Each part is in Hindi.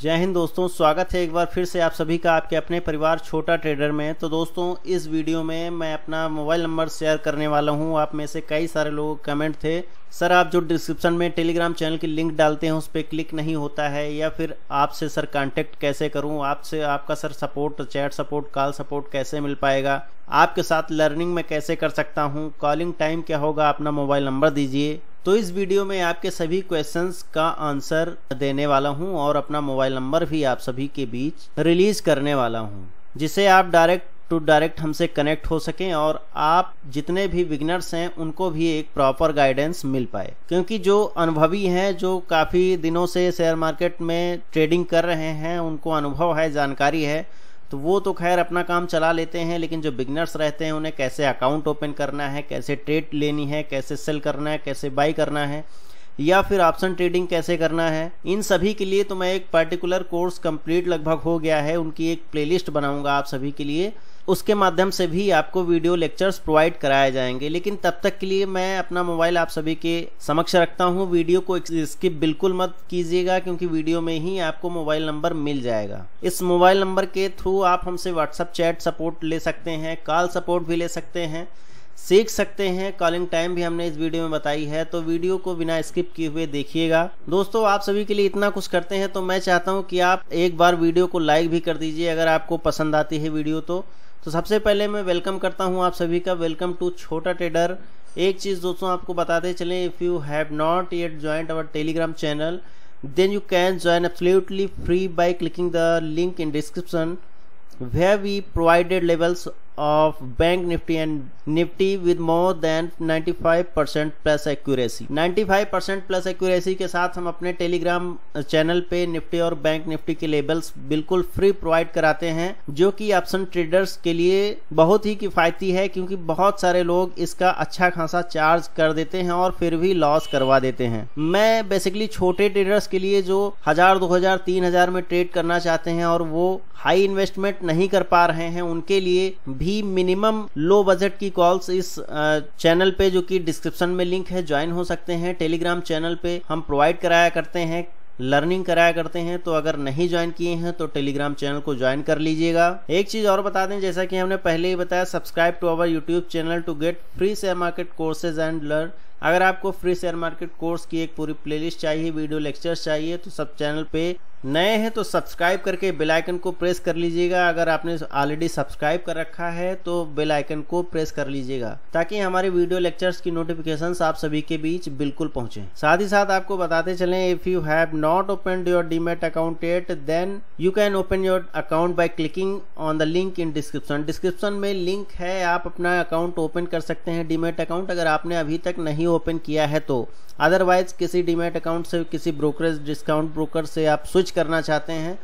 जय हिंद दोस्तों स्वागत है एक बार फिर से आप सभी का आपके अपने परिवार छोटा ट्रेडर में तो दोस्तों इस वीडियो में मैं अपना मोबाइल नंबर शेयर करने वाला हूं आप में से कई सारे लोग कमेंट थे सर आप जो डिस्क्रिप्शन में टेलीग्राम चैनल की लिंक डालते हैं उस पर क्लिक नहीं होता है या फिर आपसे सर कांटेक्ट कैसे करूं आपसे आपका sir support chat support call support कैसे मिल पाएगा आपके साथ लर्निंग में कैसे कर सकता हूँ कॉलिंग टाइम क्या होगा अपना मोबाइल नंबर दीजिए तो इस वीडियो में आपके सभी क्वेश्चंस का आंसर देने वाला हूं और अपना मोबाइल नंबर भी आप सभी के बीच रिलीज करने वाला हूं जिसे आप डायरेक्ट टू डायरेक्ट हमसे कनेक्ट हो सकें और आप जितने भी विगनर्स हैं उनको भी एक प्रॉपर गाइडेंस मिल पाए क्योंकि जो अनुभवी हैं जो काफ़ी दिनों से शेयर मार्केट में ट्रेडिंग कर रहे हैं उनको अनुभव है जानकारी है तो वो तो खैर अपना काम चला लेते हैं लेकिन जो बिगनर्स रहते हैं उन्हें कैसे अकाउंट ओपन करना है कैसे ट्रेड लेनी है कैसे सेल करना है कैसे बाई करना है या फिर ऑप्शन ट्रेडिंग कैसे करना है इन सभी के लिए तो मैं एक पर्टिकुलर कोर्स कंप्लीट लगभग हो गया है उनकी एक प्लेलिस्ट बनाऊंगा आप सभी के लिए उसके माध्यम से भी आपको वीडियो लेक्चर्स प्रोवाइड कराए जाएंगे लेकिन तब तक के लिए मैं अपना मोबाइल आप सभी के समक्ष रखता हूँ वीडियो को स्किप बिल्कुल मत कीजिएगा क्योंकि वीडियो में ही आपको मोबाइल नंबर मिल जाएगा इस मोबाइल नंबर के थ्रू आप हमसे व्हाट्सअप चैट सपोर्ट ले सकते हैं कॉल सपोर्ट भी ले सकते हैं सीख सकते हैं कॉलिंग टाइम भी हमने इस वीडियो में बताई है तो वीडियो को बिना स्किप किए हुए देखिएगा दोस्तों आप सभी के लिए इतना कुछ करते हैं तो मैं चाहता हूं कि आप एक बार वीडियो को लाइक भी कर दीजिए अगर आपको पसंद आती है वीडियो तो तो सबसे पहले मैं वेलकम करता हूं आप सभी का वेलकम टू छोटा ट्रेडर एक चीज़ दोस्तों आपको बताते चलें if you have not yet joined our Telegram channel then you can join absolutely free by clicking the link in description we we provided levels of bank nifty and nifty with more than 95% plus accuracy 95% plus accuracy के साथ हम अपने टेलीग्राम चैनल पे निफ्टी और बैंक निफ्टी के लेबल्स बिल्कुल फ्री प्रोवाइड कराते हैं जो कि ऑप्शन ट्रेडर्स के लिए बहुत ही किफ़ायती है क्योंकि बहुत सारे लोग इसका अच्छा खासा चार्ज कर देते हैं और फिर भी लॉस करवा देते हैं मैं बेसिकली छोटे ट्रेडर्स के लिए जो हजार दो हजार तीन हजार में ट्रेड करना चाहते हैं और वो हाई इन्वेस्टमेंट नहीं कर पा रहे हैं उनके लिए भी मिनिमम लो बजट की कॉल्स इस चैनल पे जो कि डिस्क्रिप्शन में लिंक है ज्वाइन हो सकते हैं टेलीग्राम चैनल पे हम प्रोवाइड कराया करते हैं लर्निंग कराया करते हैं तो अगर नहीं ज्वाइन किए हैं तो टेलीग्राम चैनल को ज्वाइन कर लीजिएगा एक चीज और बता दें जैसा कि हमने पहले ही बताया subscribe to our YouTube channel to get free share market courses and learn अगर आपको फ्री शेयर मार्केट कोर्स की एक पूरी प्लेलिस्ट चाहिए वीडियो लेक्चर्स चाहिए तो सब चैनल पे नए हैं तो सब्सक्राइब करके बेल आइकन को प्रेस कर लीजिएगा अगर आपने ऑलरेडी सब्सक्राइब कर रखा है तो बेल आइकन को प्रेस कर लीजिएगा ताकि हमारे वीडियो लेक्चर्स की नोटिफिकेशन आप सभी के बीच बिल्कुल पहुंचे साथ ही साथ आपको बताते चले if you have not open your demat account yet then you can open your account by clicking on the link in description description में लिंक है आप अपना अकाउंट ओपन कर सकते हैं डीमेट अकाउंट अगर आपने अभी तक नहीं ओपन किया है तो अदरवाइज किसी डीमेट अकाउंट से किसी ब्रोकरेज डिस्काउंट ब्रोकर से आप स्विच करना चाहते हैं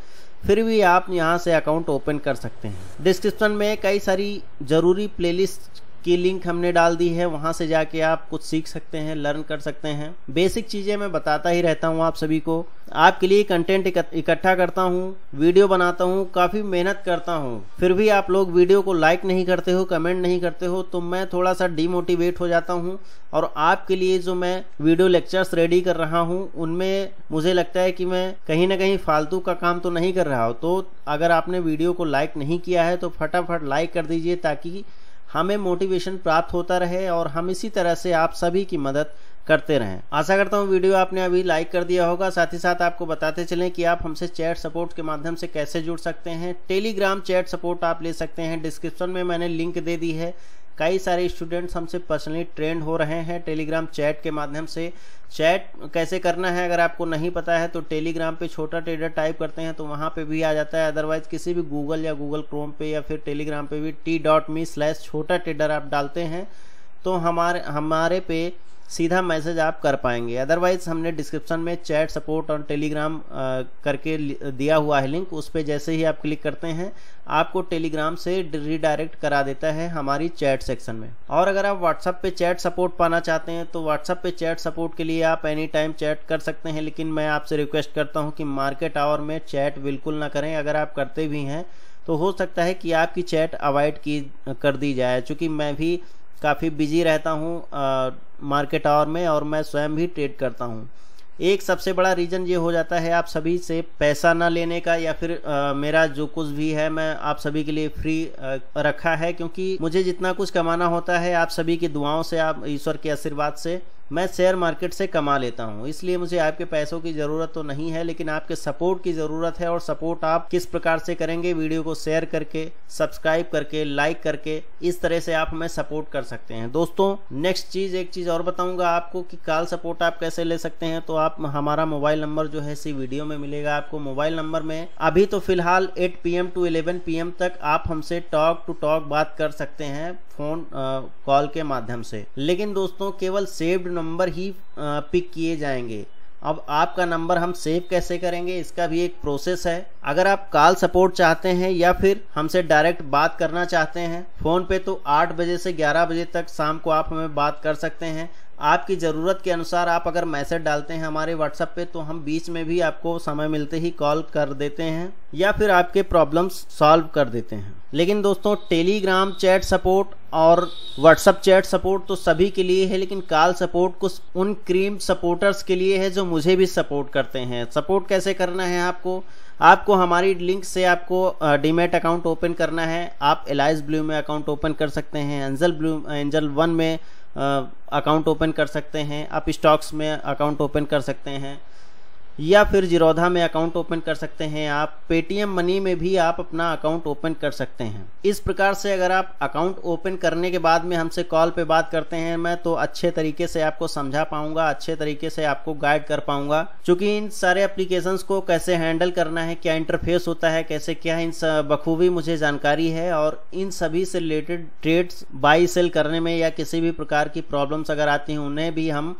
फिर भी आप यहां से अकाउंट ओपन कर सकते हैं डिस्क्रिप्शन में कई सारी ज़रूरी प्लेलिस्ट की लिंक हमने डाल दी है वहां से जाके आप कुछ सीख सकते हैं लर्न कर सकते हैं बेसिक चीजें मैं बताता ही रहता हूँ आप सभी को आपके लिए कंटेंट इकट्ठा करता हूँ वीडियो बनाता हूँ काफी मेहनत करता हूँ फिर भी आप लोग वीडियो को लाइक नहीं करते हो कमेंट नहीं करते हो तो मैं थोड़ा सा डिमोटिवेट हो जाता हूँ और आपके लिए जो मैं वीडियो लेक्चर्स रेडी कर रहा हूँ उनमें मुझे लगता है कि मैं कहीं ना कहीं फालतू का काम तो नहीं कर रहा हूँ तो अगर आपने वीडियो को लाइक नहीं किया है तो फटाफट लाइक कर दीजिए ताकि हमें मोटिवेशन प्राप्त होता रहे और हम इसी तरह से आप सभी की मदद करते रहें आशा करता हूँ वीडियो आपने अभी लाइक कर दिया होगा साथ ही साथ आपको बताते चलें कि आप हमसे चैट सपोर्ट के माध्यम से कैसे जुड़ सकते हैं टेलीग्राम चैट सपोर्ट आप ले सकते हैं डिस्क्रिप्शन में मैंने लिंक दे दी है कई सारे स्टूडेंट्स हमसे पर्सनली ट्रेंड हो रहे हैं टेलीग्राम चैट के माध्यम से चैट कैसे करना है अगर आपको नहीं पता है तो टेलीग्राम पे छोटा ट्रेडर टाइप करते हैं तो वहाँ पे भी आ जाता है अदरवाइज किसी भी गूगल या गूगल क्रोम पे या फिर टेलीग्राम पे भी टी डॉट मी स्लैश छोटा ट्रेडर आप डालते हैं तो हमारे हमारे पे सीधा मैसेज आप कर पाएंगे अदरवाइज हमने डिस्क्रिप्शन में चैट सपोर्ट और टेलीग्राम करके दिया हुआ है लिंक उस पर जैसे ही आप क्लिक करते हैं आपको टेलीग्राम से रिडायरेक्ट करा देता है हमारी चैट सेक्शन में और अगर आप व्हाट्सएप पे चैट सपोर्ट पाना चाहते हैं तो व्हाट्सएप पे चैट सपोर्ट के लिए आप एनी टाइम चैट कर सकते हैं लेकिन मैं आपसे रिक्वेस्ट करता हूँ कि मार्केट आवर में चैट बिल्कुल ना करें अगर आप करते भी हैं तो हो सकता है कि आपकी चैट अवॉइड की कर दी जाए चूँकि मैं भी काफ़ी बिजी रहता हूँ मार्केट आवर में और मैं स्वयं भी ट्रेड करता हूँ एक सबसे बड़ा रीज़न ये हो जाता है आप सभी से पैसा ना लेने का या फिर आ, मेरा जो कुछ भी है मैं आप सभी के लिए फ्री आ, रखा है क्योंकि मुझे जितना कुछ कमाना होता है आप सभी की दुआओं से आप ईश्वर के आशीर्वाद से मैं शेयर मार्केट से कमा लेता हूँ इसलिए मुझे आपके पैसों की ज़रूरत तो नहीं है लेकिन आपके सपोर्ट की ज़रूरत है और सपोर्ट आप किस प्रकार से करेंगे वीडियो को शेयर करके सब्सक्राइब करके लाइक करके इस तरह से आप हमें सपोर्ट कर सकते हैं दोस्तों नेक्स्ट चीज़ एक चीज़ और बताऊंगा आपको कि कॉल सपोर्ट आप कैसे ले सकते हैं तो आप हमारा मोबाइल नंबर जो है इसी वीडियो में मिलेगा आपको मोबाइल नंबर में अभी तो फिलहाल eight P to eleven P तक आप हमसे टॉक टू टॉक बात कर सकते हैं फ़ोन कॉल के माध्यम से लेकिन दोस्तों केवल सेव्ड नंबर ही पिक किए जाएंगे अब आपका नंबर हम सेव कैसे करेंगे इसका भी एक प्रोसेस है अगर आप कॉल सपोर्ट चाहते हैं या फिर हमसे डायरेक्ट बात करना चाहते हैं फ़ोन पे तो 8 बजे से 11 बजे तक शाम को आप हमें बात कर सकते हैं आपकी ज़रूरत के अनुसार आप अगर मैसेज डालते हैं हमारे व्हाट्सएप पे तो हम बीच में भी आपको समय मिलते ही कॉल कर देते हैं या फिर आपके प्रॉब्लम्स सॉल्व कर देते हैं लेकिन दोस्तों टेलीग्राम चैट सपोर्ट और व्हाट्सअप चैट सपोर्ट तो सभी के लिए है लेकिन कॉल सपोर्ट कुछ उन क्रीम सपोर्टर्स के लिए है जो मुझे भी सपोर्ट करते हैं सपोर्ट कैसे करना है आपको आपको हमारी लिंक से आपको डीमेट अकाउंट ओपन करना है आप एलाइज ब्लू में अकाउंट ओपन कर सकते हैं एंजल ब्लू एंजल वन में अकाउंट ओपन कर सकते हैं आप स्टॉक्स में अकाउंट ओपन कर सकते हैं या फिर जिरोधा में अकाउंट ओपन कर सकते हैं आप पेटीएम मनी में भी आप अपना अकाउंट ओपन कर सकते हैं इस प्रकार से अगर आप अकाउंट ओपन करने के बाद में हमसे कॉल पे बात करते हैं मैं तो अच्छे तरीके से आपको समझा पाऊंगा अच्छे तरीके से आपको गाइड कर पाऊंगा क्योंकि इन सारे एप्लीकेशन को कैसे हैंडल करना है क्या इंटरफेस होता है कैसे क्या इन बखूबी मुझे जानकारी है और इन सभी से रिलेटेड ट्रेड्स बाई सेल करने में या किसी भी प्रकार की प्रॉब्लम्स अगर आती हैं उन्हें भी हम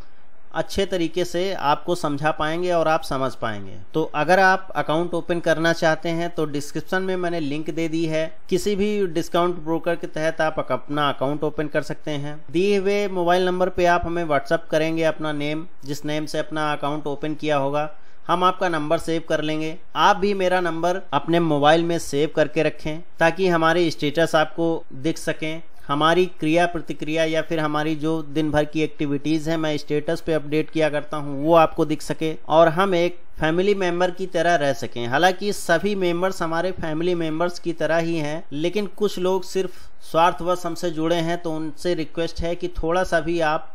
अच्छे तरीके से आपको समझा पाएंगे और आप समझ पाएंगे तो अगर आप अकाउंट ओपन करना चाहते हैं तो डिस्क्रिप्शन में मैंने लिंक दे दी है किसी भी डिस्काउंट ब्रोकर के तहत आप अपना अकाउंट ओपन कर सकते हैं दिए हुए मोबाइल नंबर पे आप हमें व्हाट्सअप करेंगे अपना नेम जिस नेम से अपना अकाउंट ओपन किया होगा हम आपका नंबर सेव कर लेंगे आप भी मेरा नंबर अपने मोबाइल में सेव करके रखें ताकि हमारे स्टेटस आपको दिख सकें हमारी क्रिया प्रतिक्रिया या फिर हमारी जो दिन भर की एक्टिविटीज़ हैं मैं स्टेटस पे अपडेट किया करता हूँ वो आपको दिख सके और हम एक फैमिली मेंबर की तरह रह सकें हालांकि सभी मेंबर्स हमारे फैमिली मेंबर्स की तरह ही हैं लेकिन कुछ लोग सिर्फ स्वार्थवश हमसे जुड़े हैं तो उनसे रिक्वेस्ट है कि थोड़ा सा भी आप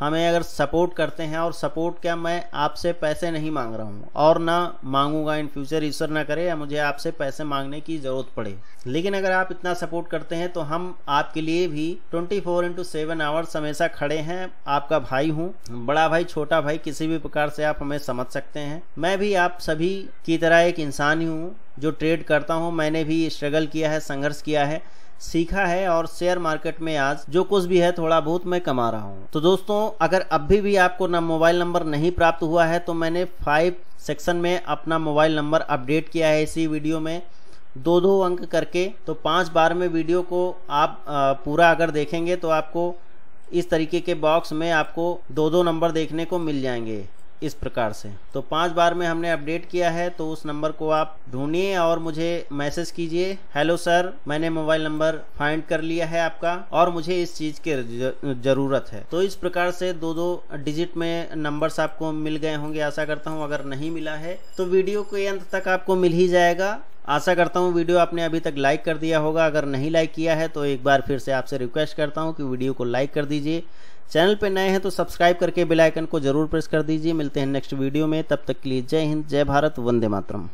हमें अगर सपोर्ट करते हैं और सपोर्ट क्या मैं आपसे पैसे नहीं मांग रहा हूँ और ना मांगूंगा इन फ्यूचर ईश्वर ना करे या मुझे आपसे पैसे मांगने की ज़रूरत पड़े लेकिन अगर आप इतना सपोर्ट करते हैं तो हम आपके लिए भी twenty four into seven hours हमेशा खड़े हैं आपका भाई हूँ बड़ा भाई छोटा भाई किसी भी प्रकार से आप हमें समझ सकते हैं मैं भी आप सभी की तरह एक इंसान ही हूँ जो ट्रेड करता हूँ मैंने भी स्ट्रगल किया है संघर्ष किया है सीखा है और शेयर मार्केट में आज जो कुछ भी है थोड़ा बहुत मैं कमा रहा हूँ तो दोस्तों अगर अभी भी आपको ना मोबाइल नंबर नहीं प्राप्त हुआ है तो मैंने फाइव सेक्शन में अपना मोबाइल नंबर अपडेट किया है इसी वीडियो में दो दो अंक करके तो पांच बार में वीडियो को आप पूरा अगर देखेंगे तो आपको इस तरीके के बॉक्स में आपको दो दो नंबर देखने को मिल जाएंगे इस प्रकार से तो पांच बार में हमने अपडेट किया है तो उस नंबर को आप ढूंढिए और मुझे मैसेज कीजिए हेलो सर मैंने मोबाइल नंबर फाइंड कर लिया है आपका और मुझे इस चीज की जरूरत है तो इस प्रकार से दो दो डिजिट में नंबर्स आपको मिल गए होंगे आशा करता हूँ अगर नहीं मिला है तो वीडियो के अंत तक आपको मिल ही जाएगा आशा करता हूँ वीडियो आपने अभी तक लाइक कर दिया होगा अगर नहीं लाइक किया है तो एक बार फिर से आपसे रिक्वेस्ट करता हूँ कि वीडियो को लाइक कर दीजिए चैनल पर नए हैं तो सब्सक्राइब करके बेल आइकन को जरूर प्रेस कर दीजिए मिलते हैं नेक्स्ट वीडियो में तब तक के लिए जय हिंद जय भारत वंदे मातरम